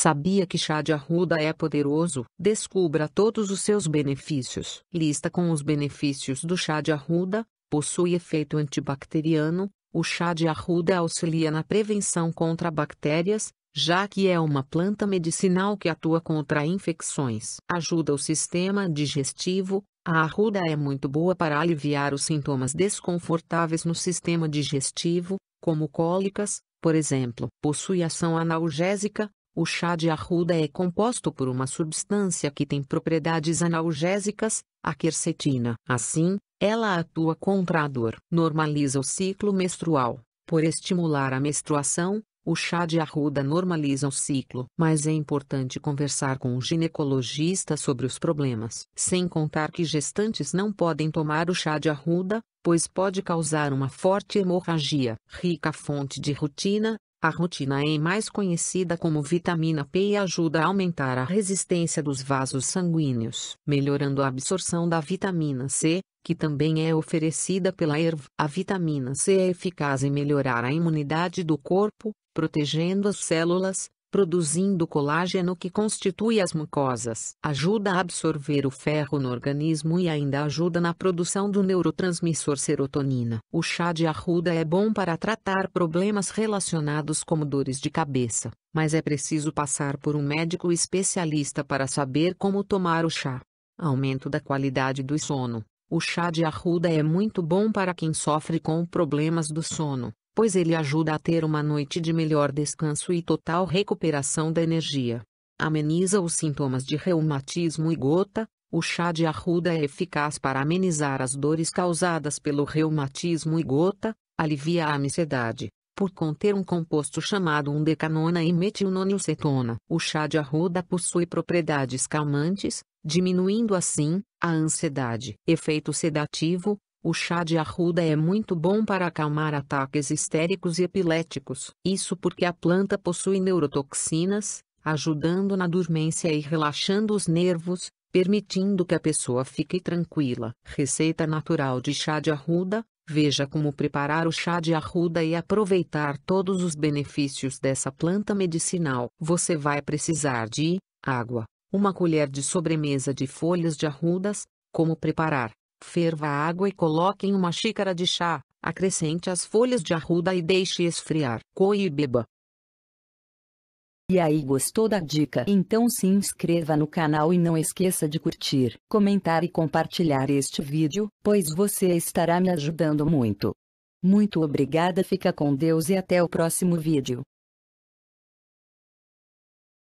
Sabia que chá de arruda é poderoso? Descubra todos os seus benefícios. Lista com os benefícios do chá de arruda: possui efeito antibacteriano. O chá de arruda auxilia na prevenção contra bactérias, já que é uma planta medicinal que atua contra infecções. Ajuda o sistema digestivo. A arruda é muito boa para aliviar os sintomas desconfortáveis no sistema digestivo, como cólicas, por exemplo. Possui ação analgésica, o chá de arruda é composto por uma substância que tem propriedades analgésicas, a quercetina. Assim, ela atua contra a dor. Normaliza o ciclo menstrual. Por estimular a menstruação, o chá de arruda normaliza o ciclo, mas é importante conversar com o ginecologista sobre os problemas. Sem contar que gestantes não podem tomar o chá de arruda, pois pode causar uma forte hemorragia. Rica fonte de rutina, a rutina E é mais conhecida como vitamina P ajuda a aumentar a resistência dos vasos sanguíneos, melhorando a absorção da vitamina C, que também é oferecida pela erva. A vitamina C é eficaz em melhorar a imunidade do corpo, protegendo as células, produzindo colágeno que constitui as mucosas. Ajuda a absorver o ferro no organismo e ainda ajuda na produção do neurotransmissor serotonina. O chá de arruda é bom para tratar problemas relacionados como dores de cabeça, mas é preciso passar por um médico especialista para saber como tomar o chá. Aumento da qualidade do sono. O chá de arruda é muito bom para quem sofre com problemas do sono pois ele ajuda a ter uma noite de melhor descanso e total recuperação da energia. Ameniza os sintomas de reumatismo e gota. O chá de arruda é eficaz para amenizar as dores causadas pelo reumatismo e gota, alivia a ansiedade, por conter um composto chamado 1-decanona e metilnonilcetona. O chá de arruda possui propriedades calmantes, diminuindo assim a ansiedade. Efeito sedativo: o chá de arruda é muito bom para acalmar ataques histéricos e epiléticos. Isso porque a planta possui neurotoxinas, ajudando na dormência e relaxando os nervos, permitindo que a pessoa fique tranquila. Receita natural de chá de arruda. Veja como preparar o chá de arruda e aproveitar todos os benefícios dessa planta medicinal. Você vai precisar de água, uma colher de sobremesa de folhas de arrudas. Como preparar? Ferva a água e coloque em uma xícara de chá, acrescente as folhas de arruda e deixe esfriar. Coe e beba. E aí gostou da dica? Então se inscreva no canal e não esqueça de curtir, comentar e compartilhar este vídeo, pois você estará me ajudando muito. Muito obrigada fica com Deus e até o próximo vídeo.